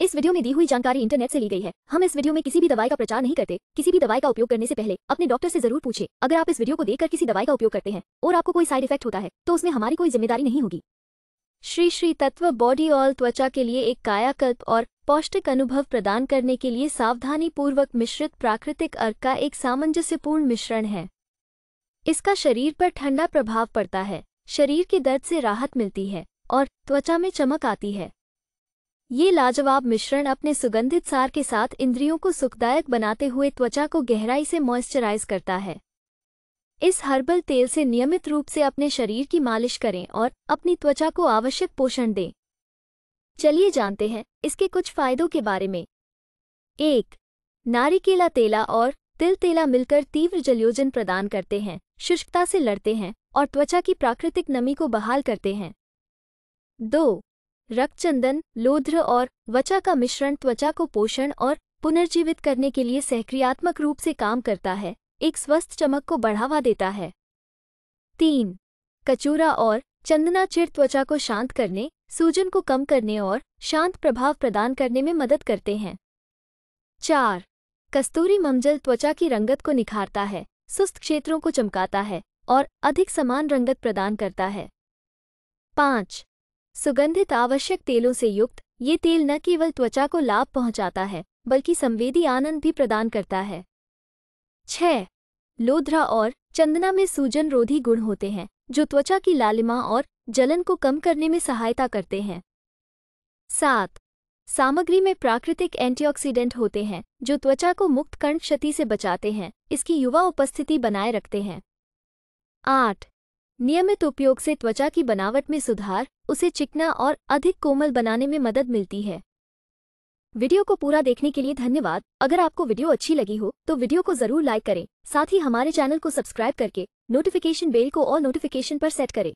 इस वीडियो में दी हुई जानकारी इंटरनेट से ली गई है हम इस वीडियो में किसी भी दवाई का प्रचार नहीं करते किसी भी दवाई का उपयोग करने से पहले अपने डॉक्टर से जरूर पूछे अगर आप इस वीडियो को देखकर किसी दवाई का उपयोग करते हैं और आपको कोई साइड इफेक्ट होता है तो उसमें हमारी कोई जिम्मेदारी नहीं होगी श्री श्री तत्व बॉडी ऑल त्वचा के लिए एक कायाकल्प और पौष्टिक अनुभव प्रदान करने के लिए सावधानी पूर्वक मिश्रित प्राकृतिक अर्क का एक सामंजस्यपूर्ण मिश्रण है इसका शरीर पर ठंडा प्रभाव पड़ता है शरीर के दर्द से राहत मिलती है और त्वचा में चमक आती है ये लाजवाब मिश्रण अपने सुगंधित सार के साथ इंद्रियों को सुखदायक बनाते हुए त्वचा को गहराई से मॉइस्चराइज करता है इस हर्बल तेल से नियमित रूप से अपने शरीर की मालिश करें और अपनी त्वचा को आवश्यक पोषण दें चलिए जानते हैं इसके कुछ फायदों के बारे में एक नारिकेला तेला और तिल तेला मिलकर तीव्र जलयोजन प्रदान करते हैं शुष्कता से लड़ते हैं और त्वचा की प्राकृतिक नमी को बहाल करते हैं दो रक्तचंदन लोध्र और त्वचा का मिश्रण त्वचा को पोषण और पुनर्जीवित करने के लिए सहक्रियात्मक रूप से काम करता है एक स्वस्थ चमक को बढ़ावा देता है तीन कचूरा और चंदना चिर त्वचा को शांत करने सूजन को कम करने और शांत प्रभाव प्रदान करने में मदद करते हैं चार कस्तूरी ममजल त्वचा की रंगत को निखारता है सुस्त क्षेत्रों को चमकाता है और अधिक समान रंगत प्रदान करता है पाँच सुगंधित आवश्यक तेलों से युक्त ये तेल न केवल त्वचा को लाभ पहुंचाता है बल्कि संवेदी आनंद भी प्रदान करता है छ लोधरा और चंदना में सूजन रोधी गुण होते हैं जो त्वचा की लालिमा और जलन को कम करने में सहायता करते हैं सात सामग्री में प्राकृतिक एंटीऑक्सीडेंट होते हैं जो त्वचा को मुक्त कर्ण क्षति से बचाते हैं इसकी युवा उपस्थिति बनाए रखते हैं आठ नियमित उपयोग से त्वचा की बनावट में सुधार उसे चिकना और अधिक कोमल बनाने में मदद मिलती है वीडियो को पूरा देखने के लिए धन्यवाद अगर आपको वीडियो अच्छी लगी हो तो वीडियो को जरूर लाइक करें साथ ही हमारे चैनल को सब्सक्राइब करके नोटिफिकेशन बेल को और नोटिफिकेशन पर सेट करें